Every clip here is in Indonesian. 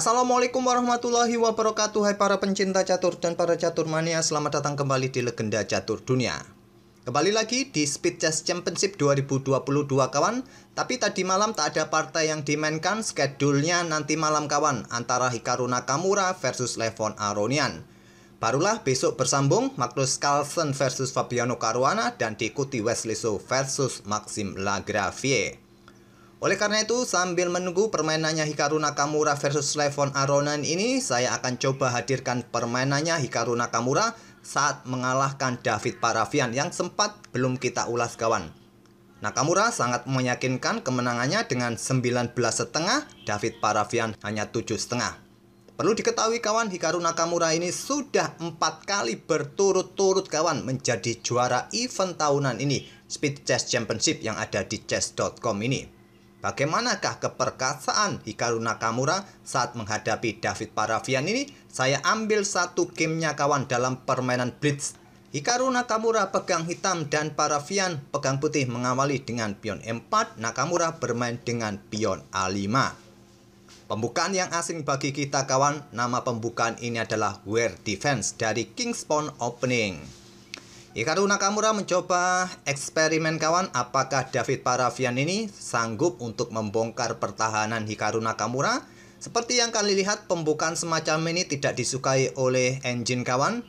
Assalamualaikum warahmatullahi wabarakatuh Hai para pencinta catur dan para catur mania Selamat datang kembali di Legenda Catur Dunia Kembali lagi di Speed Chess Championship 2022 kawan Tapi tadi malam tak ada partai yang dimainkan Skedulnya nanti malam kawan Antara Hikaru Nakamura versus Levon Aronian Barulah besok bersambung Magnus Carlsen versus Fabiano Caruana Dan diikuti Wesley So versus Maxim Lagravier oleh karena itu, sambil menunggu permainannya Hikaru Nakamura versus Levon Aronan ini, saya akan coba hadirkan permainannya Hikaru Nakamura saat mengalahkan David Paravian yang sempat belum kita ulas kawan. Nakamura sangat meyakinkan kemenangannya dengan 19 setengah, David Paravian hanya 7 setengah. Perlu diketahui kawan, Hikaru Nakamura ini sudah empat kali berturut-turut kawan menjadi juara event tahunan ini, Speed Chess Championship yang ada di chess.com ini. Bagaimanakah keperkasaan Hikaru Nakamura saat menghadapi David Paravian ini? Saya ambil satu gamenya kawan dalam permainan Blitz. Hikaru Nakamura pegang hitam dan Paravian pegang putih mengawali dengan pion m 4 Nakamura bermain dengan pion A5. Pembukaan yang asing bagi kita kawan, nama pembukaan ini adalah Wear Defense dari Kingspawn Opening. Hikaru Nakamura mencoba eksperimen kawan apakah David Paravian ini sanggup untuk membongkar pertahanan Hikaru Nakamura. Seperti yang kalian lihat, pembukaan semacam ini tidak disukai oleh engine kawan.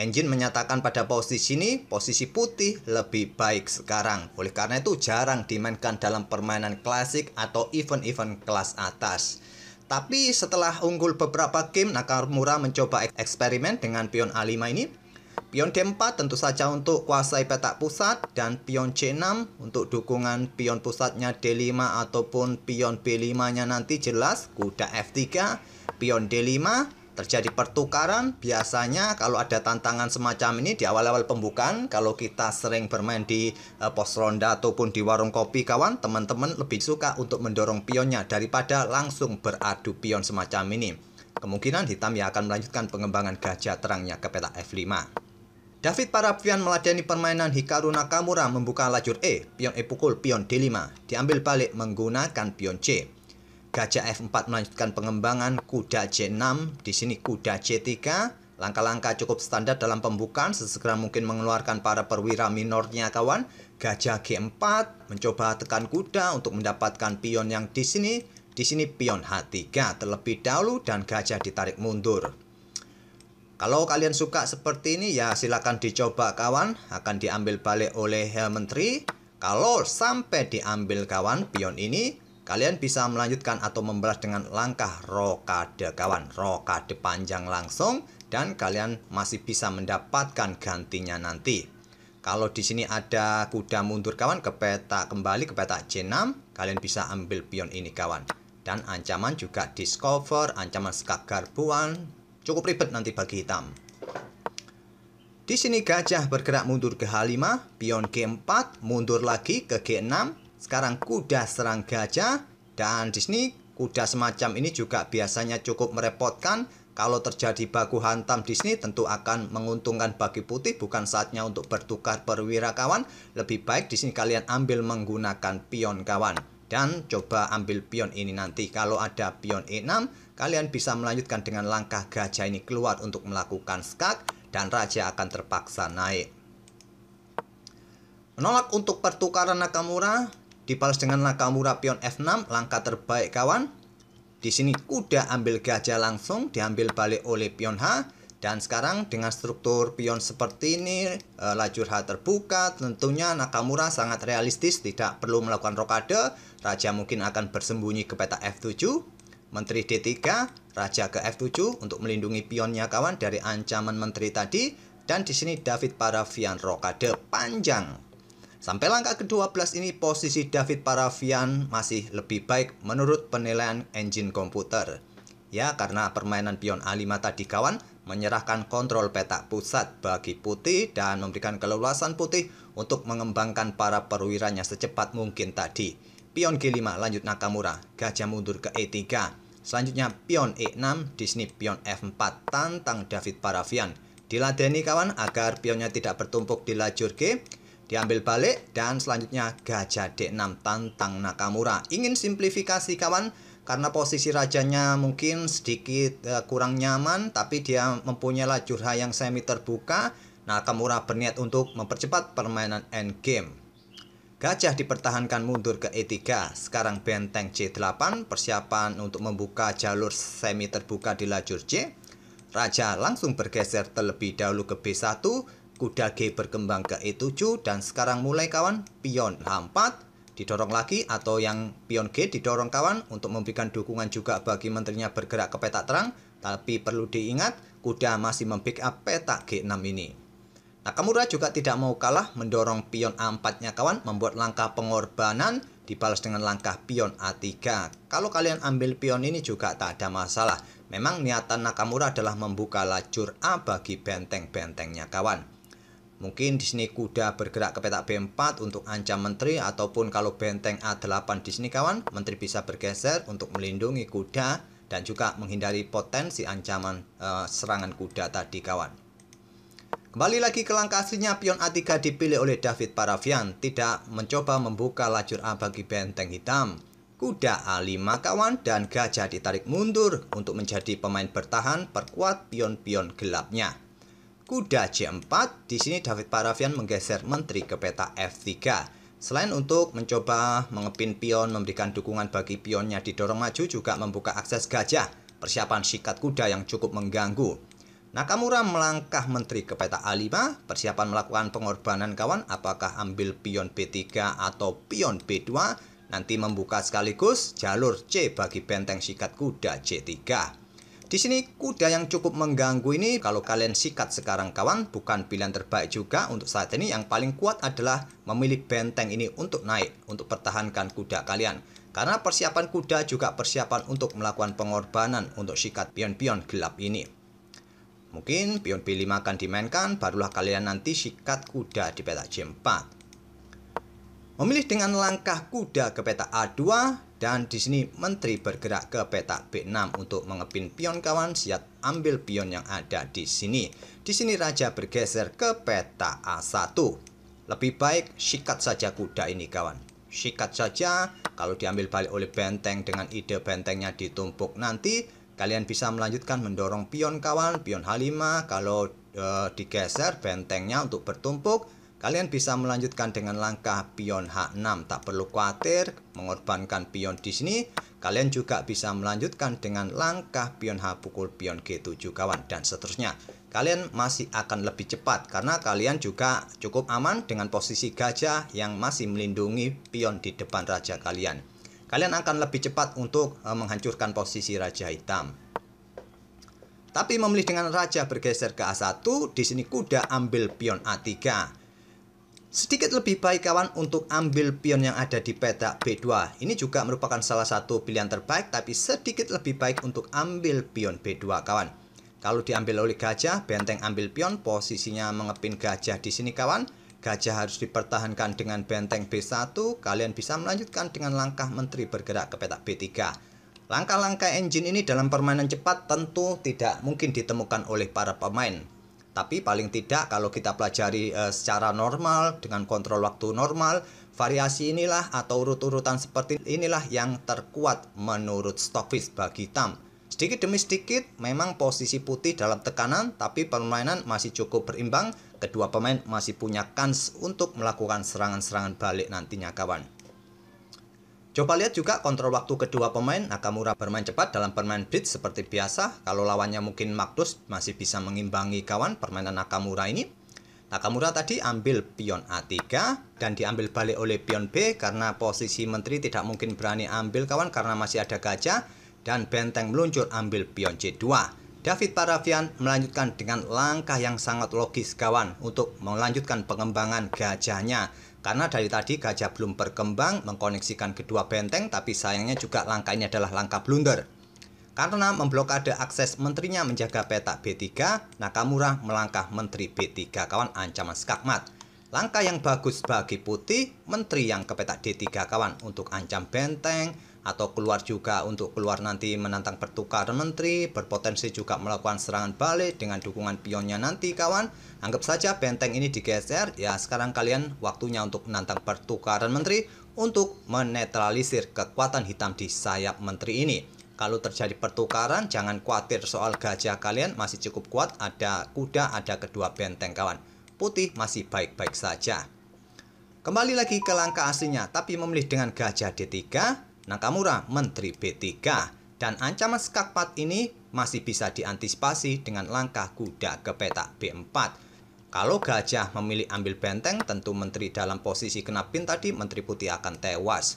Engine menyatakan pada posisi ini, posisi putih lebih baik sekarang. Oleh karena itu jarang dimainkan dalam permainan klasik atau event-event kelas atas. Tapi setelah unggul beberapa game, Nakamura mencoba eksperimen dengan pion A5 ini Pion D4 tentu saja untuk kuasai petak pusat dan pion C6 untuk dukungan pion pusatnya D5 ataupun pion B5 nya nanti jelas kuda F3 pion D5 terjadi pertukaran biasanya kalau ada tantangan semacam ini di awal-awal pembukaan kalau kita sering bermain di e, pos ronda ataupun di warung kopi kawan teman-teman lebih suka untuk mendorong pionnya daripada langsung beradu pion semacam ini kemungkinan hitam yang akan melanjutkan pengembangan gajah terangnya ke petak F5 David Parapian meladeni permainan Hikaru Nakamura membuka lajur E, pion E pukul pion D5, diambil balik menggunakan pion C. Gajah F4 melanjutkan pengembangan kuda C6, di sini kuda C3. Langkah-langkah cukup standar dalam pembukaan, sesegera mungkin mengeluarkan para perwira minornya kawan. Gajah G4 mencoba tekan kuda untuk mendapatkan pion yang di sini, di sini pion H3 terlebih dahulu dan gajah ditarik mundur. Kalau kalian suka seperti ini ya silahkan dicoba kawan Akan diambil balik oleh menteri Kalau sampai diambil kawan pion ini Kalian bisa melanjutkan atau membalas dengan langkah rokade kawan Rokade panjang langsung Dan kalian masih bisa mendapatkan gantinya nanti Kalau di sini ada kuda mundur kawan ke peta kembali ke peta C6 Kalian bisa ambil pion ini kawan dan ancaman juga discover, ancaman skak garbuan, Cukup ribet nanti bagi hitam. Di sini gajah bergerak mundur ke H5, pion G4, mundur lagi ke G6. Sekarang kuda serang gajah dan di sini kuda semacam ini juga biasanya cukup merepotkan. Kalau terjadi baku hantam di sini tentu akan menguntungkan bagi putih bukan saatnya untuk bertukar perwira kawan. Lebih baik di sini kalian ambil menggunakan pion kawan dan coba ambil pion ini nanti kalau ada pion E6 kalian bisa melanjutkan dengan langkah gajah ini keluar untuk melakukan skak dan raja akan terpaksa naik menolak untuk pertukaran Nakamura dibalas dengan Nakamura pion F6 langkah terbaik kawan di sini kuda ambil gajah langsung diambil balik oleh pion H dan sekarang dengan struktur pion seperti ini, e, lajur H terbuka, tentunya Nakamura sangat realistis tidak perlu melakukan rokade, raja mungkin akan bersembunyi ke peta F7, menteri D3, raja ke F7 untuk melindungi pionnya kawan dari ancaman menteri tadi, dan di sini David Paravian rokade panjang. Sampai langkah ke-12 ini posisi David Paravian masih lebih baik menurut penilaian engine komputer. Ya, karena permainan pion A5 tadi kawan menyerahkan kontrol petak pusat bagi putih dan memberikan keleluasan putih untuk mengembangkan para perwiranya secepat mungkin tadi. Pion G5 lanjut Nakamura, gajah mundur ke E3. Selanjutnya pion E6, di sini pion F4 tantang David Paravian. Diladeni kawan agar pionnya tidak bertumpuk di lajur G diambil balik dan selanjutnya gajah D6 tantang Nakamura. Ingin simplifikasi kawan? karena posisi rajanya mungkin sedikit uh, kurang nyaman tapi dia mempunyai lajur H yang semi terbuka nah Nakamura berniat untuk mempercepat permainan endgame Gajah dipertahankan mundur ke E3 sekarang benteng C8 persiapan untuk membuka jalur semi terbuka di lajur C Raja langsung bergeser terlebih dahulu ke B1 kuda G berkembang ke E7 dan sekarang mulai kawan pion H4 didorong lagi atau yang pion G didorong kawan untuk memberikan dukungan juga bagi menterinya bergerak ke petak terang tapi perlu diingat kuda masih membackup petak G6 ini Nakamura juga tidak mau kalah mendorong pion A4 nya kawan membuat langkah pengorbanan dibalas dengan langkah pion A3 kalau kalian ambil pion ini juga tak ada masalah memang niatan Nakamura adalah membuka lajur A bagi benteng-bentengnya kawan Mungkin di sini kuda bergerak ke petak B4 untuk ancam menteri ataupun kalau benteng A8 di sini kawan, menteri bisa bergeser untuk melindungi kuda dan juga menghindari potensi ancaman e, serangan kuda tadi kawan. Kembali lagi ke langkah aslinya pion A3 dipilih oleh David Paravian tidak mencoba membuka lajur A bagi benteng hitam. Kuda A5 kawan dan gajah ditarik mundur untuk menjadi pemain bertahan perkuat pion-pion gelapnya kuda C4, di sini David Parafian menggeser menteri ke peta F3. Selain untuk mencoba mengepin pion, memberikan dukungan bagi pionnya didorong maju juga membuka akses gajah, persiapan sikat kuda yang cukup mengganggu. Nakamura melangkah menteri ke peta A5, persiapan melakukan pengorbanan kawan apakah ambil pion B3 atau pion B2, nanti membuka sekaligus jalur C bagi benteng sikat kuda C3. Di sini kuda yang cukup mengganggu ini kalau kalian sikat sekarang kawan bukan pilihan terbaik juga untuk saat ini yang paling kuat adalah memilih benteng ini untuk naik untuk pertahankan kuda kalian. Karena persiapan kuda juga persiapan untuk melakukan pengorbanan untuk sikat pion-pion gelap ini. Mungkin pion B5 akan dimainkan barulah kalian nanti sikat kuda di peta c 4 Memilih dengan langkah kuda ke peta A2 dan di sini menteri bergerak ke peta B6 untuk mengepin pion kawan siap ambil pion yang ada di sini. Di sini raja bergeser ke peta A1. Lebih baik sikat saja kuda ini kawan. Sikat saja kalau diambil balik oleh benteng dengan ide bentengnya ditumpuk nanti kalian bisa melanjutkan mendorong pion kawan pion H5 kalau e, digeser bentengnya untuk bertumpuk Kalian bisa melanjutkan dengan langkah pion H6, tak perlu khawatir mengorbankan pion di sini. Kalian juga bisa melanjutkan dengan langkah pion H pukul pion G7 kawan dan seterusnya. Kalian masih akan lebih cepat karena kalian juga cukup aman dengan posisi gajah yang masih melindungi pion di depan raja kalian. Kalian akan lebih cepat untuk e, menghancurkan posisi raja hitam. Tapi memilih dengan raja bergeser ke A1, di sini kuda ambil pion A3. Sedikit lebih baik kawan untuk ambil pion yang ada di petak B2. Ini juga merupakan salah satu pilihan terbaik tapi sedikit lebih baik untuk ambil pion B2 kawan. Kalau diambil oleh gajah, benteng ambil pion, posisinya mengepin gajah di sini kawan. Gajah harus dipertahankan dengan benteng B1, kalian bisa melanjutkan dengan langkah menteri bergerak ke petak B3. Langkah-langkah engine ini dalam permainan cepat tentu tidak mungkin ditemukan oleh para pemain. Tapi paling tidak kalau kita pelajari uh, secara normal dengan kontrol waktu normal, variasi inilah atau urut-urutan seperti inilah yang terkuat menurut Stockfish bagi Tam. Sedikit demi sedikit memang posisi putih dalam tekanan tapi permainan masih cukup berimbang. Kedua pemain masih punya kans untuk melakukan serangan-serangan balik nantinya kawan. Coba lihat juga kontrol waktu kedua pemain, Nakamura bermain cepat dalam permainan blitz seperti biasa. Kalau lawannya mungkin Magnus masih bisa mengimbangi kawan permainan Nakamura ini. Nakamura tadi ambil pion A3 dan diambil balik oleh pion B karena posisi menteri tidak mungkin berani ambil kawan karena masih ada gajah dan benteng meluncur ambil pion C2. David Paravian melanjutkan dengan langkah yang sangat logis kawan untuk melanjutkan pengembangan gajahnya karena dari tadi gajah belum berkembang mengkoneksikan kedua benteng tapi sayangnya juga langkah ini adalah langkah blunder. Karena memblokade akses menterinya menjaga petak B3, Nakamura melangkah menteri B3 kawan ancaman skakmat. Langkah yang bagus bagi putih, menteri yang ke petak D3 kawan untuk ancam benteng, atau keluar juga untuk keluar nanti menantang pertukaran menteri, berpotensi juga melakukan serangan balik dengan dukungan pionnya nanti kawan. Anggap saja benteng ini digeser, ya sekarang kalian waktunya untuk menantang pertukaran menteri untuk menetralisir kekuatan hitam di sayap menteri ini. Kalau terjadi pertukaran, jangan khawatir soal gajah kalian masih cukup kuat, ada kuda, ada kedua benteng kawan. Putih masih baik-baik saja. Kembali lagi ke langkah aslinya, tapi memilih dengan gajah D3, Nakamura, Menteri B3. Dan ancaman skakpat ini masih bisa diantisipasi dengan langkah kuda ke petak B4. Kalau gajah memilih ambil benteng, tentu menteri dalam posisi kena pin tadi, menteri putih akan tewas.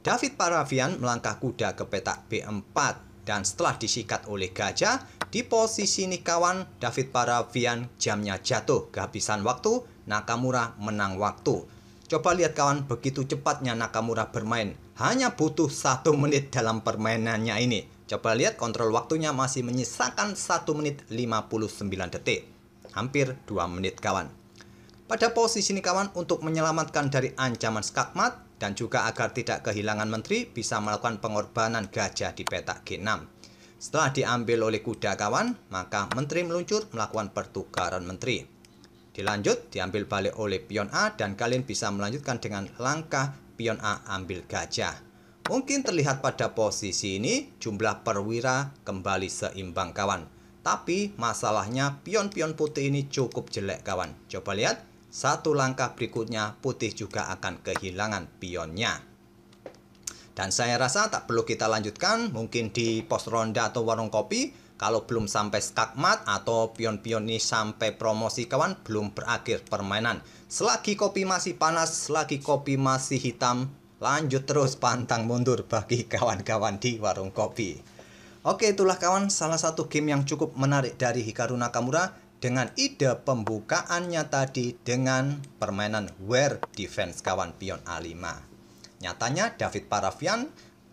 David Paravian melangkah kuda ke petak B4 dan setelah disikat oleh gajah, di posisi ini kawan David Paravian jamnya jatuh kehabisan waktu, Nakamura menang waktu. Coba lihat kawan, begitu cepatnya Nakamura bermain. Hanya butuh satu menit dalam permainannya ini. Coba lihat kontrol waktunya masih menyisakan 1 menit 59 detik. Hampir 2 menit kawan. Pada posisi ini kawan untuk menyelamatkan dari ancaman skakmat dan juga agar tidak kehilangan menteri bisa melakukan pengorbanan gajah di petak G6. Setelah diambil oleh kuda kawan, maka menteri meluncur melakukan pertukaran menteri. Dilanjut, diambil balik oleh pion A dan kalian bisa melanjutkan dengan langkah pion A ambil gajah. Mungkin terlihat pada posisi ini jumlah perwira kembali seimbang kawan. Tapi masalahnya pion-pion putih ini cukup jelek kawan. Coba lihat, satu langkah berikutnya putih juga akan kehilangan pionnya. Dan saya rasa tak perlu kita lanjutkan, mungkin di pos ronda atau warung kopi, kalau belum sampai skakmat atau pion-pion ini sampai promosi kawan, belum berakhir permainan. Selagi kopi masih panas, selagi kopi masih hitam, lanjut terus pantang mundur bagi kawan-kawan di warung kopi. Oke, itulah kawan salah satu game yang cukup menarik dari Hikaru Nakamura dengan ide pembukaannya tadi dengan permainan Where Defense kawan pion A5. Nyatanya David Paravian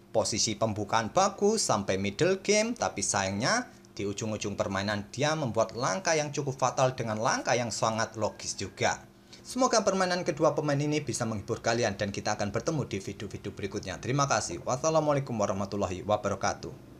posisi pembukaan bagus sampai middle game tapi sayangnya di ujung-ujung permainan dia membuat langkah yang cukup fatal dengan langkah yang sangat logis juga Semoga permainan kedua pemain ini bisa menghibur kalian dan kita akan bertemu di video-video berikutnya. Terima kasih. Wassalamualaikum warahmatullahi wabarakatuh.